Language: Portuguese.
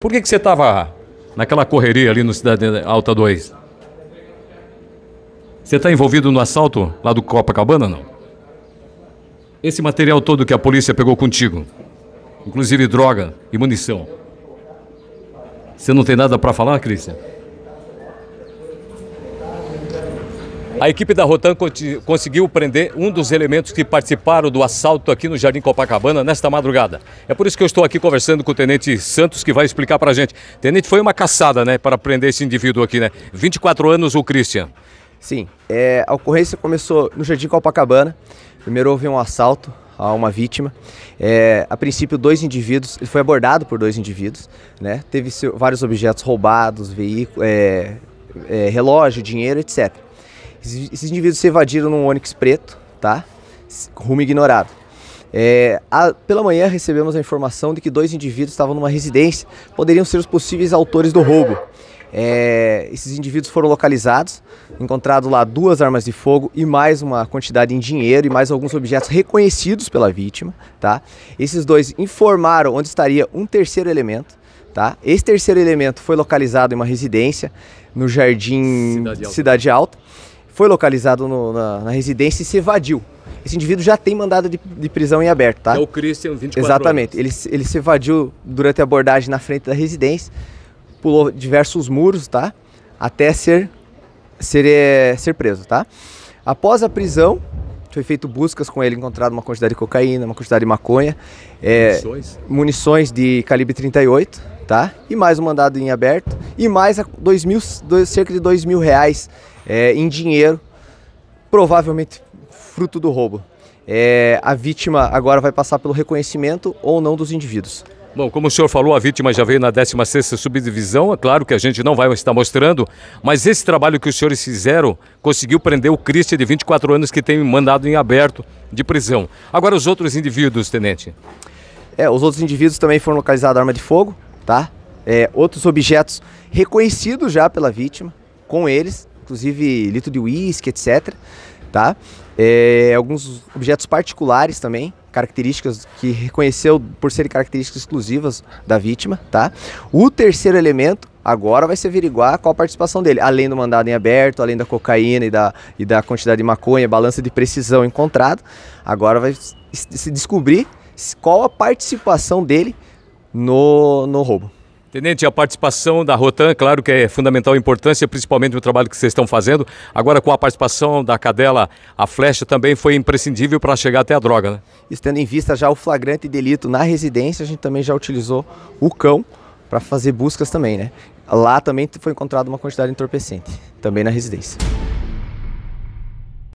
Por que, que você estava naquela correria ali no Cidade Alta 2? Você está envolvido no assalto lá do Copacabana, não? Esse material todo que a polícia pegou contigo, inclusive droga e munição, você não tem nada para falar, Cristian? A equipe da Rotan conseguiu prender um dos elementos que participaram do assalto aqui no Jardim Copacabana nesta madrugada. É por isso que eu estou aqui conversando com o Tenente Santos, que vai explicar para a gente. Tenente, foi uma caçada, né, para prender esse indivíduo aqui, né? 24 anos, o Christian. Sim, é, a ocorrência começou no Jardim Copacabana. Primeiro houve um assalto a uma vítima. É, a princípio, dois indivíduos, ele foi abordado por dois indivíduos, né? Teve vários objetos roubados, veículo, é, é, relógio, dinheiro, etc. Esses indivíduos se evadiram num Onix preto, tá? Rumo ignorado. É, a, pela manhã recebemos a informação de que dois indivíduos estavam numa residência, poderiam ser os possíveis autores do roubo. É, esses indivíduos foram localizados, encontrado lá duas armas de fogo e mais uma quantidade em dinheiro e mais alguns objetos reconhecidos pela vítima, tá? Esses dois informaram onde estaria um terceiro elemento, tá? Esse terceiro elemento foi localizado em uma residência no jardim Cidade Alta. Cidade Alta foi localizado no, na, na, residência e se evadiu. Esse indivíduo já tem mandado de, de prisão em aberto, tá? É o Christian, 24 Exatamente. Ele, ele se evadiu durante a abordagem na frente da residência, pulou diversos muros, tá? Até ser, ser, eh, ser preso, tá? Após a prisão, foi feito buscas com ele, encontrado uma quantidade de cocaína, uma quantidade de maconha, é, munições. munições de calibre 38, tá? E mais um mandado em aberto e mais dois mil, dois, cerca de dois mil reais é, em dinheiro, provavelmente fruto do roubo. É, a vítima agora vai passar pelo reconhecimento ou não dos indivíduos. Bom, como o senhor falou, a vítima já veio na 16ª subdivisão, é claro que a gente não vai estar mostrando, mas esse trabalho que os senhores fizeram conseguiu prender o Christian de 24 anos que tem mandado em aberto de prisão. Agora os outros indivíduos, tenente. É, os outros indivíduos também foram localizados arma de fogo, tá? É, outros objetos reconhecidos já pela vítima, com eles, inclusive litro de uísque, etc, tá? É, alguns objetos particulares também, características que reconheceu por serem características exclusivas da vítima, tá? O terceiro elemento agora vai se averiguar qual a participação dele, além do mandado em aberto, além da cocaína e da, e da quantidade de maconha, balança de precisão encontrada, agora vai se descobrir qual a participação dele no, no roubo. Tenente, a participação da Rotan, claro que é fundamental importância, principalmente no trabalho que vocês estão fazendo. Agora, com a participação da cadela, a flecha também foi imprescindível para chegar até a droga, né? Estando em vista já o flagrante delito na residência, a gente também já utilizou o cão para fazer buscas também, né? Lá também foi encontrada uma quantidade entorpecente, também na residência.